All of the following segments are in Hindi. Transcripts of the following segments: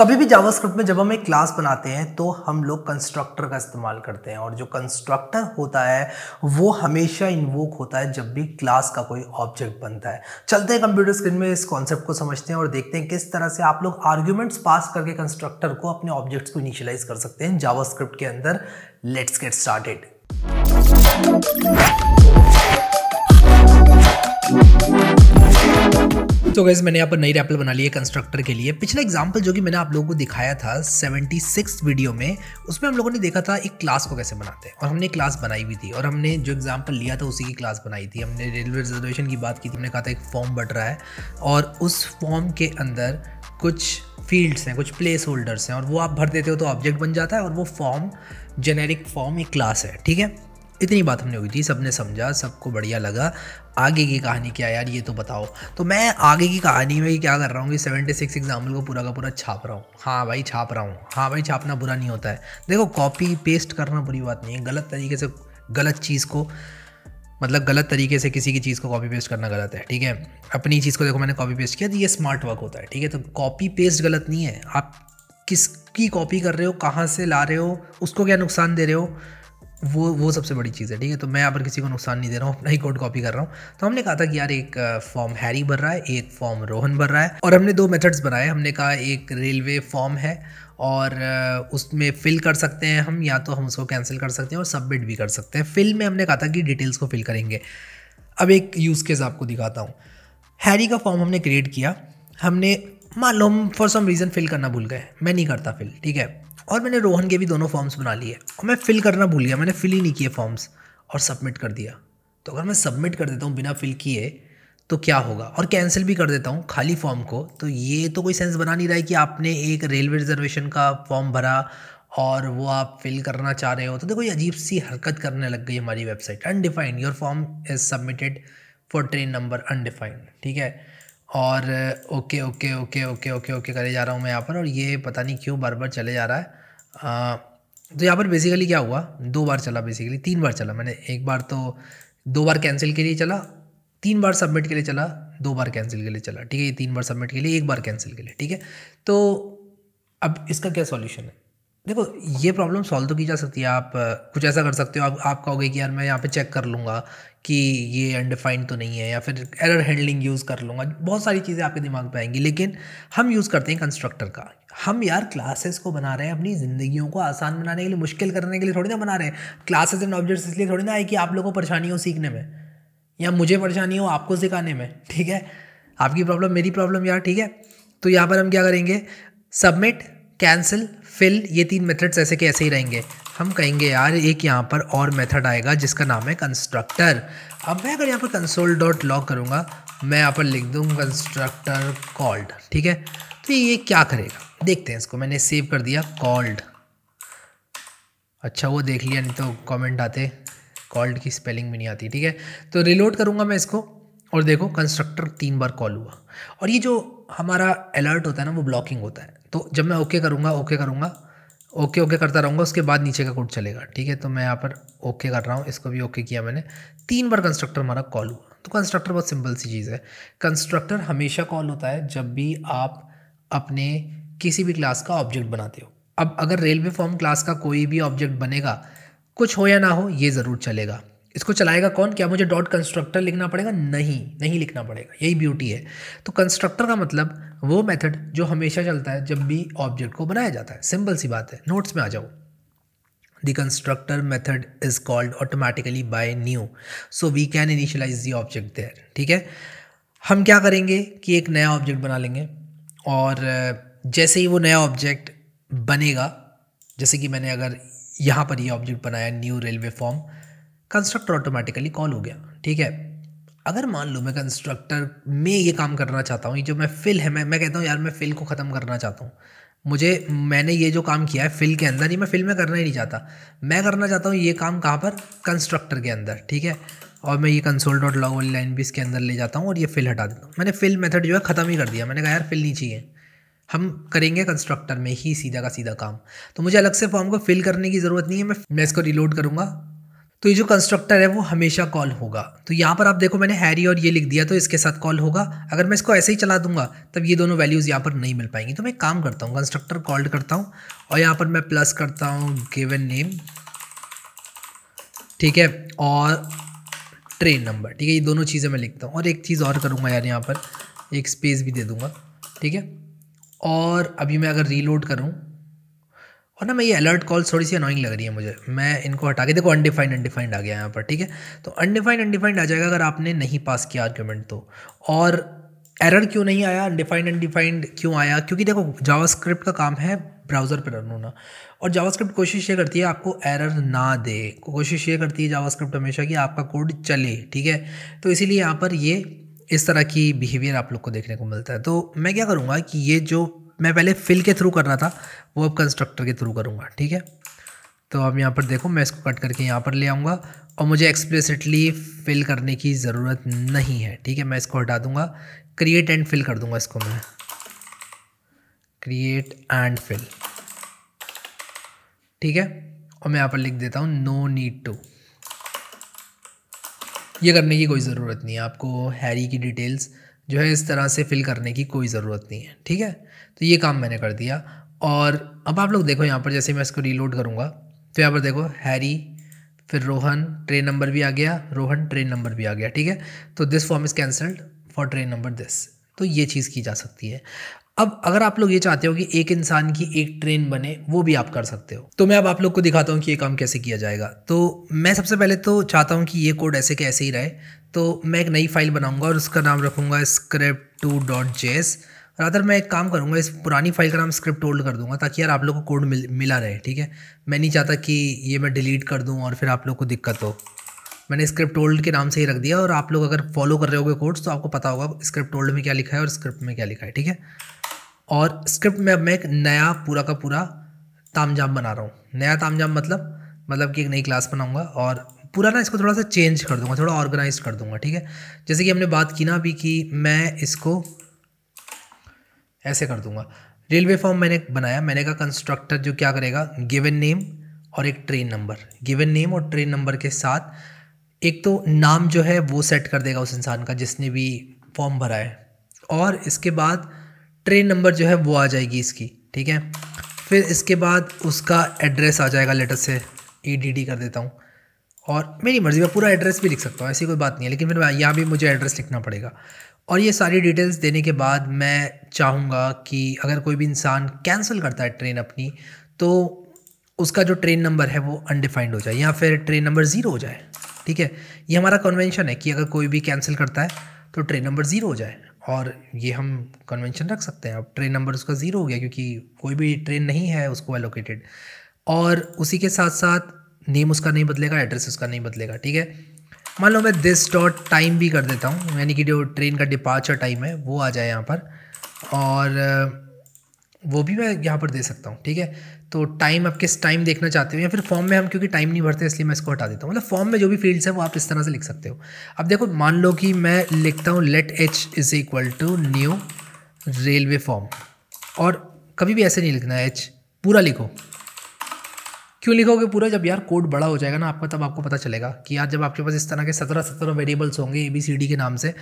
कभी भी जावास्क्रिप्ट में जब हम एक क्लास बनाते हैं तो हम लोग कंस्ट्रक्टर का इस्तेमाल करते हैं और जो कंस्ट्रक्टर होता है वो हमेशा इन्वोक होता है जब भी क्लास का कोई ऑब्जेक्ट बनता है चलते हैं कंप्यूटर स्क्रीन में इस कॉन्सेप्ट को समझते हैं और देखते हैं किस तरह से आप लोग आर्ग्यूमेंट्स पास करके कंस्ट्रक्टर को अपने ऑब्जेक्ट्स को इनिशियलाइज कर सकते हैं जावास्क्रिप्ट के अंदर लेट्स गेट स्टार्टेड तो गैस मैंने यहाँ पर नई रैपल बना ली है कंस्ट्रक्टर के लिए पिछला एग्जाम्पल जो कि मैंने आप लोगों को दिखाया था सेवेंटी वीडियो में उसमें हम लोगों ने देखा था एक क्लास को कैसे बनाते हैं और हमने क्लास बनाई हुई थी और हमने जो एग्जाम्पल लिया था उसी की क्लास बनाई थी हमने रेलवे रिजर्वेशन की बात की थी हमने कहा था एक फॉर्म बढ़ रहा है और उस फॉर्म के अंदर कुछ फील्ड्स हैं कुछ प्लेस होल्डर्स हैं और वो आप भर देते हो तो ऑब्जेक्ट बन जाता है और वो फॉर्म जेनेरिक फॉर्म एक क्लास है ठीक है इतनी बात हमने हुई थी सबने समझा सबको बढ़िया लगा आगे की कहानी क्या यार ये तो बताओ तो मैं आगे की कहानी में क्या कर रहा हूँ कि सेवेंटी सिक्स एग्जाम्पल को पूरा का पूरा छाप रहा हूँ हाँ भाई छाप रहा हूँ हाँ भाई छापना बुरा नहीं होता है देखो कॉपी पेस्ट करना बुरी बात नहीं है गलत तरीके से गलत चीज़ को मतलब गलत तरीके से किसी की चीज़ को कॉपी पेस्ट करना गलत है ठीक है अपनी चीज़ को देखो मैंने कॉपी पेस्ट किया तो ये स्मार्ट वर्क होता है ठीक है तो कॉपी पेस्ट गलत नहीं है आप किसकी कॉपी कर रहे हो कहाँ से ला रहे हो उसको क्या नुकसान दे रहे हो वो वो सबसे बड़ी चीज़ है ठीक है तो मैं यहाँ पर किसी को नुकसान नहीं दे रहा हूँ अपना ही कोड कॉपी कर रहा हूँ तो हमने कहा था कि यार एक फॉर्म हैरी भर रहा है एक फॉर्म रोहन भर रहा है और हमने दो मेथड्स बनाए हमने कहा एक रेलवे फॉर्म है और उसमें फ़िल कर सकते हैं हम या तो हम उसको कैंसिल कर सकते हैं और सबमिट भी कर सकते हैं फिल में हमने कहा था कि डिटेल्स को फिल करेंगे अब एक यूज़ केस आपको दिखाता हूँ हैरी का फॉर्म हमने क्रिएट किया हमने मान लो हम फॉर सम रीज़न फिल करना भूल गए मैं नहीं करता फिल ठीक है और मैंने रोहन के भी दोनों फॉर्म्स बना लिए और मैं फिल करना भूल गया मैंने फिल ही नहीं किए फॉर्म्स और सबमिट कर दिया तो अगर मैं सबमिट कर देता हूँ बिना फिल किए तो क्या होगा और कैंसिल भी कर देता हूँ खाली फॉर्म को तो ये तो कोई सेंस बना नहीं रहा है कि आपने एक रेलवे रिजर्वेशन का फॉर्म भरा और वो आप फिल करना चाह रहे हो तो देखो ये अजीब सी हरकत करने लग गई हमारी website undefined your form is submitted for train number undefined ठीक है और okay okay okay okay okay okay करे जा रहा हूँ मैं यहाँ पर और ये पता नहीं क्यों बार बार चले जा रहा है आ, तो यहाँ पर बेसिकली क्या हुआ दो बार चला बेसिकली तीन बार चला मैंने एक बार तो दो बार कैंसिल के लिए चला तीन बार सबमिट के लिए चला दो बार कैंसिल के लिए चला ठीक है ये तीन बार सबमिट के लिए एक बार कैंसिल के लिए ठीक है तो अब इसका क्या सॉल्यूशन है देखो ये प्रॉब्लम सॉल्व तो की जा सकती है आप कुछ ऐसा कर सकते हो आप आप कहोगे कि यार मैं यहाँ पे चेक कर लूँगा कि ये अनडिफाइंड तो नहीं है या फिर एरर हैंडलिंग यूज़ कर लूँगा बहुत सारी चीज़ें आपके दिमाग में आएंगी लेकिन हम यूज़ करते हैं कंस्ट्रक्टर का हम यार क्लासेस को बना रहे हैं अपनी ज़िंदगियों को आसान बनाने के लिए मुश्किल करने के लिए थोड़ी ना बना रहे हैं क्लासेस एंड ऑब्जेक्ट्स इसलिए थोड़ी ना आए कि आप लोगों को परेशानी हो सीखने में या मुझे परेशानी हो आपको सिखाने में ठीक है आपकी प्रॉब्लम मेरी प्रॉब्लम यार ठीक है तो यहाँ पर हम क्या करेंगे सबमिट कैंसिल फिल ये तीन मेथड्स ऐसे के ऐसे ही रहेंगे हम कहेंगे यार एक यहाँ पर और मेथड आएगा जिसका नाम है कंस्ट्रक्टर अब मैं अगर यहाँ पर कंसोल डॉट लॉग करूँगा मैं यहाँ पर लिख दूँ कंस्ट्रक्टर कॉल्ड ठीक है तो ये क्या करेगा देखते हैं इसको मैंने सेव कर दिया कॉल्ड अच्छा वो देख लिया नहीं तो कमेंट आते कॉल्ड की स्पेलिंग भी नहीं आती ठीक है तो रिलोड करूँगा मैं इसको और देखो कंस्ट्रक्टर तीन बार कॉल हुआ और ये जो हमारा अलर्ट होता है ना वो ब्लॉकिंग होता है तो जब मैं ओके करूँगा ओके करूँगा ओके ओके करता रहूँगा उसके बाद नीचे का कोड चलेगा ठीक है तो मैं यहाँ पर ओके कर रहा हूँ इसको भी ओके किया मैंने तीन बार कंस्ट्रक्टर हमारा कॉल हुआ तो कंस्ट्रक्टर बहुत सिंपल सी चीज़ है कंस्ट्रक्टर हमेशा कॉल होता है जब भी आप अपने किसी भी क्लास का ऑब्जेक्ट बनाते हो अब अगर रेलवे फॉर्म क्लास का कोई भी ऑब्जेक्ट बनेगा कुछ हो या ना हो ये ज़रूर चलेगा इसको चलाएगा कौन क्या मुझे डॉट कंस्ट्रक्टर लिखना पड़ेगा नहीं नहीं लिखना पड़ेगा यही ब्यूटी है तो कंस्ट्रक्टर का मतलब वो मेथड जो हमेशा चलता है जब भी ऑब्जेक्ट को बनाया जाता है सिंपल सी बात है नोट्स में आ जाओ the constructor method is called automatically by new so we can initialise the object there ठीक है हम क्या करेंगे कि एक नया ऑब्जेक्ट बना लेंगे और जैसे ही वो नया ऑब्जेक्ट बनेगा जैसे कि मैंने अगर यहाँ पर ये ऑब्जेक्ट बनाया new railway form constructor automatically call हो गया ठीक है अगर मान लो मैं कंस्ट्रक्टर में ये काम करना चाहता हूँ जो मैं फिल है मैं मैं कहता हूँ यार मैं फिल को ख़त्म करना चाहता हूँ मुझे मैंने ये जो काम किया है फिल के अंदर ही मैं फिल में करना ही नहीं चाहता मैं करना चाहता हूँ ये काम कहाँ पर कंस्ट्रक्टर के अंदर ठीक है और मैं ये कंसोल डॉट लॉग वाली लाइन भी इसके अंदर ले जाता हूँ और ये फिल हटा देता हूँ मैंने फिल मेथड जो है ख़त्म ही कर दिया मैंने कहा यार फिल नहीं चाहिए हम करेंगे कंस्ट्रक्टर में ही सीधा का सीधा काम तो मुझे अलग से फॉर्म को फिल करने की ज़रूरत नहीं है मैं मैं इसको रिलोड करूँगा तो ये जो कंस्ट्रक्टर है वो हमेशा कॉल होगा तो यहाँ पर आप देखो मैंने हैरी और ये लिख दिया तो इसके साथ कॉल होगा अगर मैं इसको ऐसे ही चला दूंगा तब ये दोनों वैल्यूज़ यहाँ पर नहीं मिल पाएंगी तो मैं काम करता हूँ कंस्ट्रक्टर कॉल्ड करता हूँ और यहाँ पर मैं प्लस करता हूँ गिवन नेम ठीक है और ट्रेन नंबर ठीक है ये दोनों चीज़ें मैं लिखता हूँ और एक चीज़ और करूँगा यार यहाँ पर एक स्पेस भी दे दूँगा ठीक है और अभी मैं अगर रीलोड करूँ और ना मैं ये अलर्ट कॉल थोड़ी सी अनोइंग लग रही है मुझे मैं इनको हटा के देखो अनडिफाइंड अनडिफाइंड आ गया यहाँ पर ठीक है तो अनडिफाइंड अनडिफाइंड आ जाएगा अगर आपने नहीं पास किया आर्ग्यूमेंट तो और एरर क्यों नहीं आया अनडिफाइंड अनडिफाइंड क्यों आया क्योंकि देखो जावास्क्रिप्ट का काम है ब्राउज़र पर रन होना और जावास्क्रिप्ट कोशिश ये करती है आपको एरर ना दे कोशिश ये करती है जावास्क्रिप्ट हमेशा कि आपका कोड चले ठीक है तो इसीलिए यहाँ पर ये इस तरह की बिहेवियर आप लोग को देखने को मिलता है तो मैं क्या करूँगा कि ये जो मैं पहले फिल के थ्रू करना था वो अब कंस्ट्रक्टर के थ्रू करूँगा ठीक है तो अब यहाँ पर देखो मैं इसको कट करके यहाँ पर ले आऊँगा और मुझे एक्सप्लेसिटली फिल करने की ज़रूरत नहीं है ठीक है मैं इसको हटा दूँगा क्रिएट एंड फिल कर दूँगा इसको मैं क्रिएट एंड फिल ठीक है और मैं यहाँ पर लिख देता हूँ नो नीड टू ये करने की कोई ज़रूरत नहीं है आपको हैरी की डिटेल्स जो है इस तरह से फिल करने की कोई ज़रूरत नहीं है ठीक है तो ये काम मैंने कर दिया और अब आप लोग देखो यहाँ पर जैसे मैं इसको रीलोड करूँगा तो यहाँ पर देखो हैरी फिर रोहन ट्रेन नंबर भी आ गया रोहन ट्रेन नंबर भी आ गया ठीक है तो this form is cancelled for train number this तो ये चीज़ की जा सकती है अब अगर आप लोग ये चाहते हो कि एक इंसान की एक ट्रेन बने वो भी आप कर सकते हो तो मैं अब आप लोग को दिखाता हूँ कि ये काम कैसे किया जाएगा तो मैं सबसे पहले तो चाहता हूँ कि ये कोड ऐसे के ऐसे ही रहे तो मैं एक नई फाइल बनाऊंगा और उसका नाम रखूँगा script two dot J S rather मैं एक काम करूँगा इस पुरानी फाइल का नाम स्क्रिप्ट होल्ड कर दूँगा ताकि यार आप लोग को कोड मिल मिला रहे ठीक है मैं नहीं चाहता कि ये मैं डिलीट कर दूँ और फिर आप लोग को दिक्कत हो मैंने स्क्रिप्ट होल्ड के नाम से ही रख दिया और आप लोग अगर फॉलो कर रहे होगे कोड्स तो आपको पता होगा स्क्रिप्ट होल्ड में क्या लिखा है और स्क्रिप्ट में क्या लिखा है ठीक है और स्क्रिप्ट में अब मैं एक नया पूरा का पूरा तामझाम बना रहा हूँ नया तामझाम मतलब मतलब कि एक नई क्लास बनाऊँगा और पूरा ना इसको थोड़ा सा चेंज कर दूंगा थोड़ा ऑर्गेनाइज कर दूंगा ठीक है जैसे कि हमने बात की ना अभी कि मैं इसको ऐसे कर दूंगा रेलवे फॉर्म मैंने बनाया मैंने कहा कंस्ट्रक्टर जो क्या करेगा गिवन नेम और एक ट्रेन नंबर गिवन नेम और ट्रेन नंबर के साथ एक तो नाम जो है वो सेट कर देगा उस इंसान का जिसने भी फॉर्म भरा है और इसके बाद ट्रेन नंबर जो है वो आ जाएगी इसकी ठीक है फिर इसके बाद उसका एड्रेस आ जाएगा लेटर से ई e कर देता हूँ और मेरी मर्ज़ी मैं पूरा एड्रेस भी लिख सकता हूँ ऐसी कोई बात नहीं है लेकिन फिर यहाँ भी मुझे एड्रेस लिखना पड़ेगा और ये सारी डिटेल्स देने के बाद मैं चाहूँगा कि अगर कोई भी इंसान कैंसिल करता है ट्रेन अपनी तो उसका जो ट्रेन नंबर है वो अनडिफाइंड हो जाए या फिर ट्रेन नंबर ज़ीरो हो जाए ठीक है ये हमारा कन्वेंशन है कि अगर कोई भी कैंसिल करता है तो ट्रेन नंबर ज़ीरो हो जाए और ये हम कन्वेंशन रख सकते हैं अब ट्रेन नंबर उसका ज़ीरो हो गया क्योंकि कोई भी ट्रेन नहीं है उसको एलोकेटेड और उसी के साथ साथ नेम उसका नहीं बदलेगा एड्रेस उसका नहीं बदलेगा ठीक है मान लो मैं दिस डॉट टाइम भी कर देता हूँ यानी कि जो ट्रेन का डिपार्चर टाइम है वो आ जाए यहाँ पर और वो भी मैं यहाँ पर दे सकता हूँ ठीक है तो टाइम आप किस टाइम देखना चाहते हो या फिर फॉर्म में हम क्योंकि टाइम नहीं भरते इसलिए मैं इसको हटा देता हूँ मतलब फॉर्म में जो भी फील्ड्स है वो आप इस तरह से लिख सकते हो अब देखो मान लो कि मैं लिखता हूँ let H is equal to new railway form और कभी भी ऐसे नहीं लिखना है एच पूरा लिखो क्यों लिखोगे पूरा जब यार कोड बड़ा हो जाएगा ना आपका तब आपको पता चलेगा कि यार जब आपके पास इस तरह के सत्रह सत्रह वेरिएबल्स होंगे ए बी सी डी के नाम से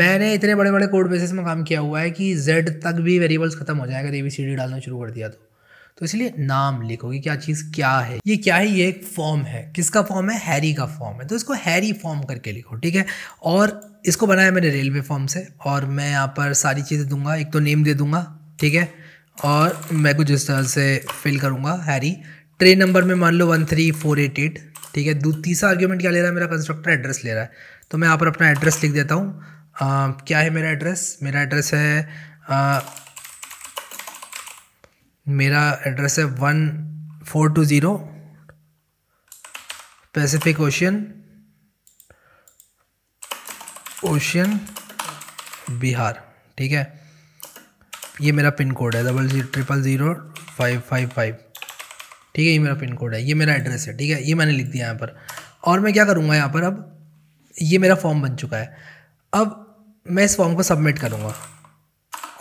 मैंने इतने बड़े बड़े कोड बेसिस में काम किया हुआ है कि जेड तक भी वेरिएबल्स खत्म हो जाएगा ए बी सी डी डालना शुरू कर दिया तो तो इसलिए नाम लिखोगे क्या चीज़ क्या है ये क्या है ये एक फॉर्म है किसका फॉर्म है हैरी का फॉर्म है तो इसको हैरी फॉर्म करके लिखो ठीक है और इसको बनाया मैंने रेलवे फॉर्म से और मैं यहाँ पर सारी चीज़ें दूंगा एक तो नेम दे दूंगा ठीक है और मैं कुछ इस तरह से फिल करूँगा हैरी ट्रेन नंबर में मान लो one three four eight eight ठीक है तीसरा आर्ग्यूमेंट क्या ले रहा है मेरा कंस्ट्रक्टर एड्रेस ले रहा है तो मैं यहाँ पर अपना एड्रेस लिख देता हूँ क्या है मेरा एड्रेस मेरा एड्रेस है आ, मेरा एड्रेस है one four two zero Pacific Ocean Ocean Bihar ठीक है ये मेरा पिन कोड है double zero triple zero five five five ठीक है ये मेरा पिन कोड है ये मेरा एड्रेस है ठीक है ये मैंने लिख दिया यहाँ पर और मैं क्या करूँगा यहाँ पर अब ये मेरा फॉर्म बन चुका है अब मैं इस फॉर्म को सबमिट करूँगा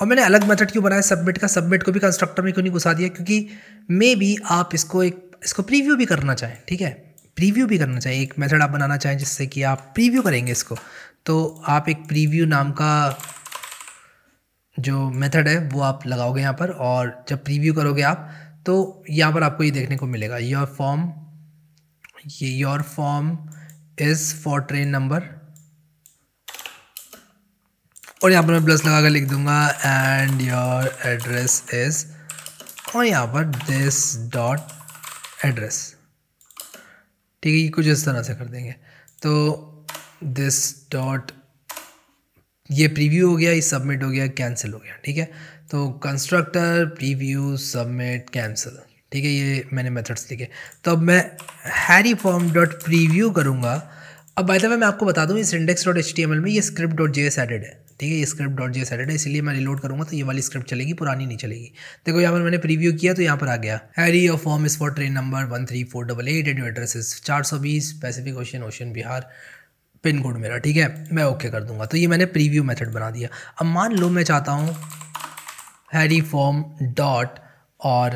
और मैंने अलग मेथड क्यों बनाया सबमिट का सबमिट को भी कंस्ट्रक्टर में क्यों नहीं घुसा दिया क्योंकि मे बी आप इसको एक इसको प्रीव्यू भी करना चाहें ठीक है प्रीव्यू भी करना चाहें एक मेथड आप बनाना चाहें जिससे कि आप प्रीव्यू करेंगे इसको तो आप एक प्रीव्यू नाम का जो मेथड है वो आप लगाओगे यहाँ पर और जब प्रीव्यू करोगे आप तो यहाँ पर आपको ये देखने को मिलेगा योर फॉर्म ये your form is for train number और यहाँ पर मैं प्लस लगा कर लिख दूंगा एंड योर एड्रेस इज़ और यहाँ पर दिस डॉट एड्रेस ठीक है ये कुछ इस तरह से कर देंगे तो दिस डॉट ये प्रीव्यू हो गया ये सबमिट हो गया कैंसिल हो गया ठीक है तो कंस्ट्रक्टर प्रीव्यू सबमिट कैंसिल ठीक है ये मैंने मेथड्स लिखे तो अब मैं हैरी फॉर्म डॉट प्रीव्यू करूँगा अब बाय द वे मैं आपको बता दूँ इस index dot H T M L में ये script dot J S added है ठीक है ये script dot J S added है इसलिए मैं रिलोड करूँगा तो ये वाली स्क्रिप्ट चलेगी पुरानी नहीं चलेगी देखो यहाँ पर मैंने प्रीव्यू किया तो यहाँ पर आ गया Harry of form is for train number one three four double eight and address चार सौ बीस Pacific Ocean Ocean Bihar pin code मेरा ठीक है मैं ओके कर दूंगा तो ये मैंने प्रीव्यू मेथड बना दिया अब मान लो मैं चाहता हूँ हैरी फॉर्म डॉट और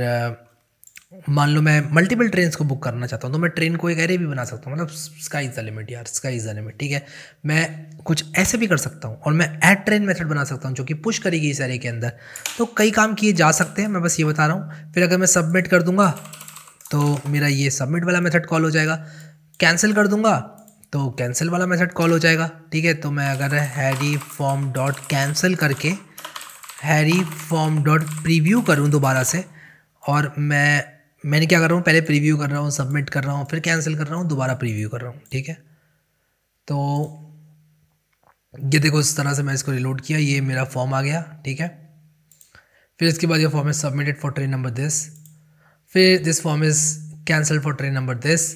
मान लो मैं मल्टीपल ट्रेन को बुक करना चाहता हूँ तो मैं ट्रेन को एक एरे भी बना सकता हूँ मतलब स्काई इज़ द लिमिट यार स्काई इज़ द लिमिट ठीक है मैं कुछ ऐसे भी कर सकता हूँ और मैं एट ट्रेन मेथड बना सकता हूँ जो कि पुश करेगी इस एरे के अंदर तो कई काम किए जा सकते हैं मैं बस ये बता रहा हूँ फिर अगर मैं सबमिट कर दूँगा तो मेरा ये सबमिट वाला मेथड कॉल हो जाएगा कैंसिल कर दूँगा तो कैंसिल वाला मेथड कॉल हो जाएगा ठीक है तो मैं अगर हैरी फॉर्म डॉट कैंसिल करके हैरी फॉर्म डॉट प्रीव्यू करूँ दोबारा से और मैं मैंने क्या कर रहा हूँ पहले प्रीव्यू कर रहा हूँ सबमिट कर रहा हूँ फिर कैंसिल कर रहा हूँ दोबारा प्रीव्यू कर रहा हूँ ठीक है तो ये देखो इस तरह से मैं इसको रिलोड किया ये मेरा फॉर्म आ गया ठीक है फिर इसके बाद ये form is submitted for train number this फिर this form is cancel for train number this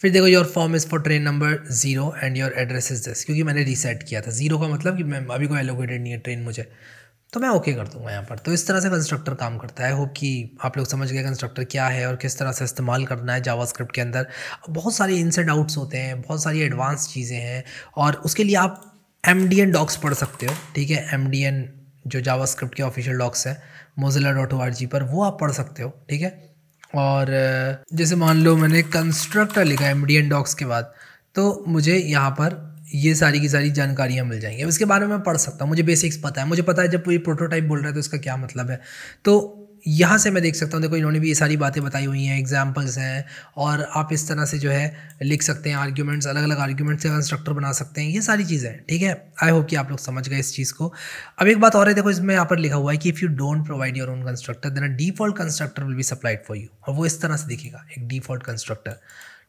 फिर देखो your form is for train number zero and your address is this क्योंकि मैंने रीसेट किया था जीरो का मतलब कि मैं अभी कोई एलोकेटेड नहीं है ट्रेन मुझे तो मैं ओके कर दूंगा यहाँ पर तो इस तरह से कंस्ट्रक्टर काम करता है होप कि आप लोग समझ गए कंस्ट्रक्टर क्या है और किस तरह से इस्तेमाल करना है जावास्क्रिप्ट के अंदर बहुत सारे इनसे डाउट्स आउट्स होते हैं बहुत सारी एडवांस चीज़ें हैं और उसके लिए आप एम डी एन डॉक्स पढ़ सकते हो ठीक है एम डी एन जो जावास्क्रिप्ट के ऑफिशियल डॉक्स हैं Mozilla dot O R G पर वो आप पढ़ सकते हो ठीक है और जैसे मान लो मैंने कंस्ट्रक्टर लिखा एम डी एन डॉक्स के बाद तो मुझे यहाँ पर ये सारी की सारी जानकारियाँ मिल जाएंगी अब इसके बारे में पढ़ सकता हूँ मुझे बेसिक्स पता है मुझे पता है जब ये प्रोटोटाइप बोल रहा है तो इसका क्या मतलब है तो यहाँ से मैं देख सकता हूँ देखो इन्होंने भी ये सारी बातें बताई हुई हैं एग्जाम्पल्स हैं और आप इस तरह से जो है लिख सकते हैं आर्ग्यूमेंट्स अलग अलग आर्ग्यूमेंट्स से कंस्ट्रक्टर बना सकते हैं ये सारी चीज़ें हैं ठीक है आई होप कि आप लोग समझ गए इस चीज़ को अब एक बात और है देखो इसमें यहाँ पर लिखा हुआ है कि if you don't provide your own constructor then a default constructor will be supplied for you और वो इस तरह से दिखेगा एक डिफॉल्ट कंस्ट्रक्टर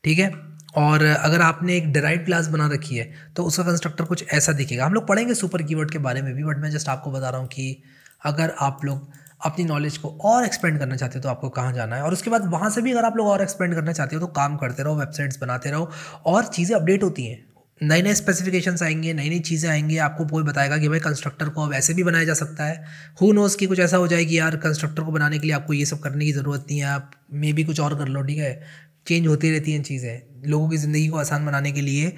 ठीक है और अगर आपने एक डेराइव क्लास बना रखी है तो उसका कंस्ट्रक्टर कुछ ऐसा दिखेगा हम लोग पढ़ेंगे सुपर कीवर्ड के बारे में भी बट मैं जस्ट आपको बता रहा हूँ कि अगर आप लोग अपनी नॉलेज को और एक्सपेंड करना चाहते हो तो आपको कहाँ जाना है और उसके बाद वहाँ से भी अगर आप लोग और एक्सपेंड करना चाहते हो तो काम करते रहो वेबसाइट्स बनाते रहो और चीज़ें अपडेट होती हैं नए नए स्पेसिफिकेशंस आएंगे नई नई चीज़ें आएंगी आपको कोई बताएगा कि भाई कंस्ट्रक्टर को अब ऐसे भी बनाया जा सकता है हु नोज़ कि कुछ ऐसा हो जाए कि यार कंस्ट्रक्टर को बनाने के लिए आपको ये सब करने की ज़रूरत नहीं है आप मे भी कुछ और कर लो ठीक है चेंज होती रहती हैं चीज़ें लोगों की ज़िंदगी को आसान बनाने के लिए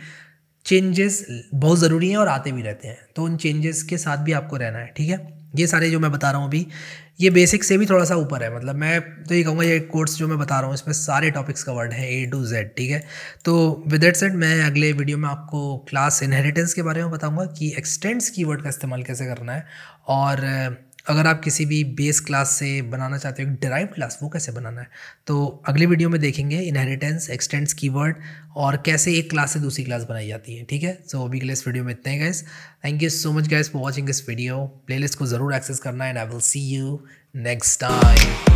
चेंजेस बहुत ज़रूरी हैं और आते भी रहते हैं तो उन चेंजेस के साथ भी आपको रहना है ठीक है ये सारे जो मैं बता रहा हूँ अभी ये बेसिक से भी थोड़ा सा ऊपर है मतलब मैं तो ये कहूँगा ये कोर्स जो मैं बता रहा हूँ इसमें सारे टॉपिक्स कवर्ड हैं ए टू जेड ठीक है तो विद एट सेट मैं अगले वीडियो में आपको क्लास इनहेरिटेंस के बारे में बताऊँगा कि एक्सटेंड्स कीवर्ड का इस्तेमाल कैसे करना है और अगर आप किसी भी बेस क्लास से बनाना चाहते हो डराइव क्लास वो कैसे बनाना है तो अगले वीडियो में देखेंगे इनहेरिटेंस एक्सटेंड्स कीवर्ड और कैसे एक क्लास से दूसरी क्लास बनाई जाती है ठीक है सो अभी के लिए इस वीडियो में इतने guys thank you so much guys for watching this video list को ज़रूर एक्सेस करना and I will see you next time